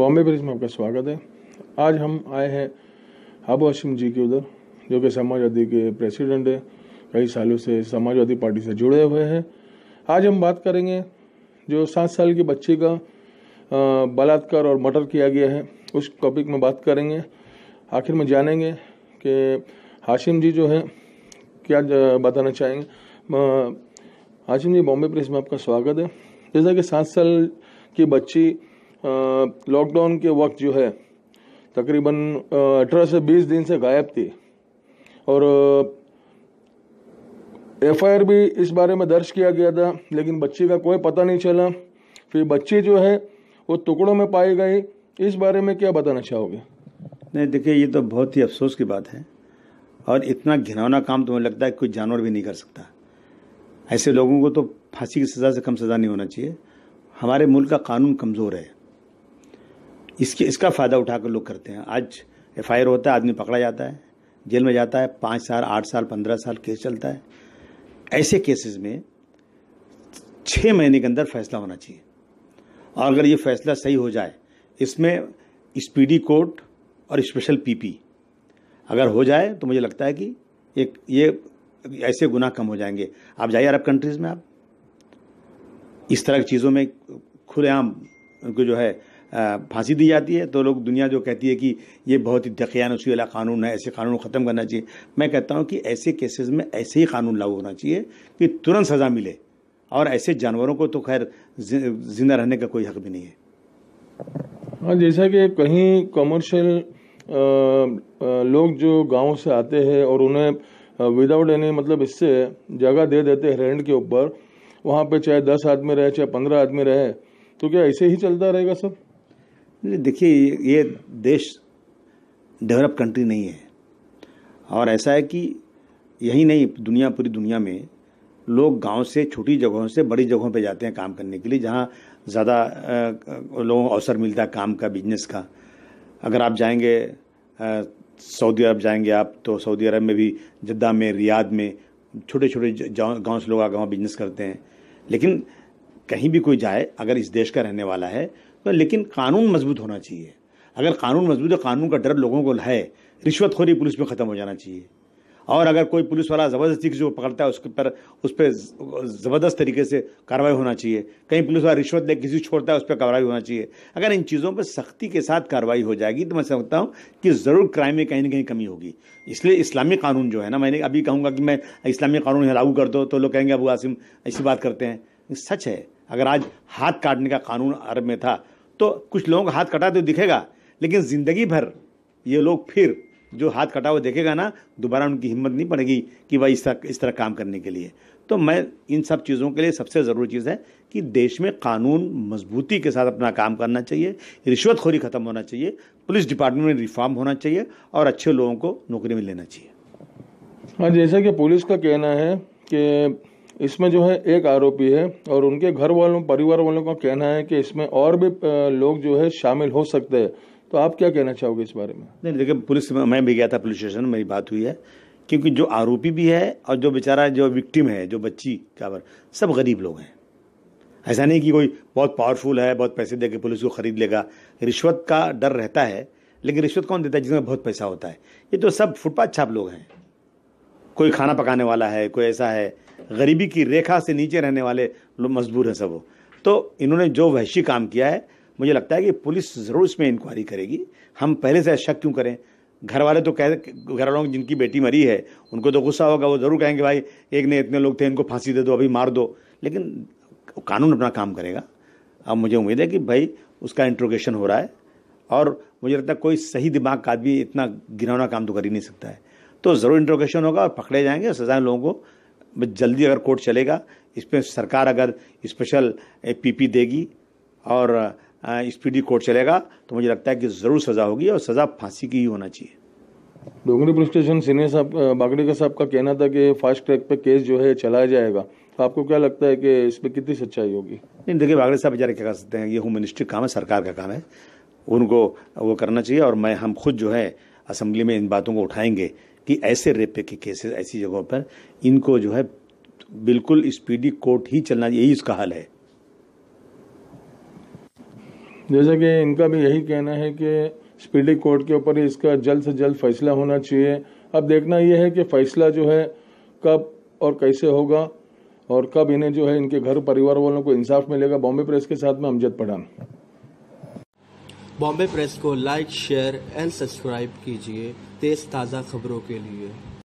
Bombay bridge में आपका स्वागत है आज हम आए हैं आबू हाशिम जी के उधर जो कि समाजवादी के प्रेसिडेंट है कई सालों से समाजवादी पार्टी से जुड़े हुए हैं आज हम बात करेंगे जो सात साल के बच्चे का बलात्कार और मर्डर किया गया है उस टॉपिक में बात करेंगे आखिर में जानेंगे कि हाशिम जी जो है क्या बताना चाहेंगे हाशिम जी बॉम्बे प्रेस में आपका स्वागत है जैसा कि सात साल की बच्ची लॉकडाउन के वक्त जो है तकरीबन अठारह से बीस दिन से गायब थी और एफआईआर भी इस बारे में दर्ज किया गया था लेकिन बच्ची का कोई पता नहीं चला फिर बच्ची जो है वो टुकड़ों में पाई गई इस बारे में क्या बताना चाहोगे नहीं देखिए ये तो बहुत ही अफसोस की बात है और इतना घिनौना काम तुम्हें तो लगता है कि कोई जानवर भी नहीं कर सकता ऐसे लोगों को तो फांसी की सज़ा से कम सज़ा नहीं होना चाहिए हमारे मुल्क का कानून कमज़ोर है इसके इसका फ़ायदा उठाकर लोग करते हैं आज एफ होता है आदमी पकड़ा जाता है जेल में जाता है पाँच साल आठ साल पंद्रह साल केस चलता है ऐसे केसेस में छः महीने के अंदर फैसला होना चाहिए और अगर ये फैसला सही हो जाए इसमें स्पीडी कोर्ट और स्पेशल पीपी अगर हो जाए तो मुझे लगता है कि एक ये ऐसे गुना कम हो जाएंगे आप जाइए अरब कंट्रीज़ में आप इस तरह की चीज़ों में खुलेआम उनको जो है फांसी दी जाती है तो लोग दुनिया जो कहती है कि ये बहुत ही दकियानसी वाला कानून है ऐसे कानून ख़त्म करना चाहिए मैं कहता हूँ कि ऐसे केसेस में ऐसे ही कानून लागू होना चाहिए कि तुरंत सज़ा मिले और ऐसे जानवरों को तो खैर जिंदा रहने का कोई हक भी नहीं है हाँ जैसा कि कहीं कमर्शियल लोग जो गांव से आते हैं और उन्हें विदाउट एनी मतलब इससे जगह दे देते हैं रेंट के ऊपर वहाँ पे चाहे दस आदमी रहे चाहे पंद्रह आदमी रहे तो क्या ऐसे ही चलता रहेगा सब देखिए ये देश डेवलप कंट्री नहीं है और ऐसा है कि यही नहीं दुनिया पूरी दुनिया में लोग गांव से छोटी जगहों से बड़ी जगहों पे जाते हैं काम करने के लिए जहाँ ज़्यादा लोगों को अवसर मिलता है काम का बिजनेस का अगर आप जाएंगे सऊदी अरब जाएंगे आप तो सऊदी अरब में भी जद्दा में रियाद में छोटे छोटे गाँव से लोग आकर वहाँ बिजनेस करते हैं लेकिन कहीं भी कोई जाए अगर इस देश का रहने वाला है तो लेकिन कानून मजबूत होना चाहिए अगर कानून मजबूत है कानून का डर लोगों को है रिश्वतखोरी पुलिस में ख़त्म हो जाना चाहिए और अगर कोई पुलिस वाला ज़बरदस्ती जो पकड़ता है उसके पर उस पर ज़बरदस्त तरीके से कार्रवाई होना चाहिए कहीं पुलिस वाला रिश्वत ले किसी छोड़ता है उस पर कार्रवाई होना चाहिए अगर इन चीज़ों पर सख्ती के साथ कार्रवाई हो जाएगी तो मैं समझता हूँ कि ज़रूर क्राइम में कहीं ना कहीं कमी होगी इसलिए इस्लामी कानून जो है ना मैंने अभी कहूँगा कि मैं इस्लामी कानून लागू कर दो तो लोग कहेंगे अबू आसिम ऐसी बात करते हैं सच है अगर आज हाथ काटने का कानून अरब में था तो कुछ लोगों का हाथ कटा तो दिखेगा लेकिन ज़िंदगी भर ये लोग फिर जो हाथ कटा हुआ देखेगा ना दोबारा उनकी हिम्मत नहीं पड़ेगी कि वह इस तरह इस तरह काम करने के लिए तो मैं इन सब चीज़ों के लिए सबसे ज़रूरी चीज़ है कि देश में कानून मजबूती के साथ अपना काम करना चाहिए रिश्वतखोरी ख़त्म होना चाहिए पुलिस डिपार्टमेंट में रिफॉर्म होना चाहिए और अच्छे लोगों को नौकरी में लेना चाहिए हाँ जैसा कि पुलिस का कहना है कि इसमें जो है एक आरोपी है और उनके घर वालों परिवार वालों का कहना है कि इसमें और भी लोग जो है शामिल हो सकते हैं तो आप क्या कहना चाहोगे इस बारे में नहीं देखिए पुलिस मैं भी गया था पुलिस स्टेशन मेरी बात हुई है क्योंकि जो आरोपी भी है और जो बेचारा जो विक्टिम है जो बच्ची काबर सब गरीब लोग हैं ऐसा नहीं कि कोई बहुत पावरफुल है बहुत पैसे दे के पुलिस को ख़रीद लेगा रिश्वत का डर रहता है लेकिन रिश्वत कौन देता है जिसमें बहुत पैसा होता है ये तो सब फुटपाथ छाप लोग हैं कोई खाना पकाने वाला है कोई ऐसा है गरीबी की रेखा से नीचे रहने वाले लोग मजबूर हैं सब वो तो इन्होंने जो वहशी काम किया है मुझे लगता है कि पुलिस ज़रूर इसमें इंक्वायरी करेगी हम पहले से शक क्यों करें घर वाले तो कह घर वालों की जिनकी बेटी मरी है उनको तो गुस्सा होगा वो ज़रूर कहेंगे भाई एक ने इतने लोग थे इनको फांसी दे दो अभी मार दो लेकिन कानून अपना काम करेगा अब मुझे उम्मीद है कि भाई उसका इंट्रोगेशन हो रहा है और मुझे लगता है कोई सही दिमाग का आदमी इतना गिरावना काम तो कर ही नहीं सकता है तो ज़रूर इंट्रोगेशन होगा और पकड़े जाएंगे और सजाएं लोगों को जल्दी अगर कोर्ट चलेगा इसमें सरकार अगर स्पेशल पीपी देगी और स्पीडी कोर्ट चलेगा तो मुझे लगता है कि ज़रूर सज़ा होगी और सज़ा फांसी की ही होना चाहिए डोंगरी पुलिस स्टेशन सीनियर साहब का साहब का कहना था कि फास्ट ट्रैक पे केस जो है चलाया जाएगा तो आपको क्या लगता है कि इस पर कितनी सच्चाई होगी नहीं देखिए बागड़े साहब बेचारे क्या कर सकते हैं ये होम मिनिस्ट्री काम है सरकार का काम है उनको वो करना चाहिए और मैं हम खुद जो है असम्बली में इन बातों को उठाएंगे कि ऐसे रेप के केसेस ऐसी जगहों पर इनको जो है बिल्कुल स्पीडी कोर्ट ही चलना यही इसका हल है जैसा कि इनका भी यही कहना है कि स्पीडी कोर्ट के ऊपर इसका जल्द से जल्द फैसला होना चाहिए अब देखना यह है कि फैसला जो है कब और कैसे होगा और कब इन्हें जो है इनके घर परिवार वालों को इंसाफ मिलेगा बॉम्बे प्रेस के साथ में अमजद पठान बॉम्बे प्रेस को लाइक शेयर एंड सब्सक्राइब कीजिए तेज़ ताज़ा खबरों के लिए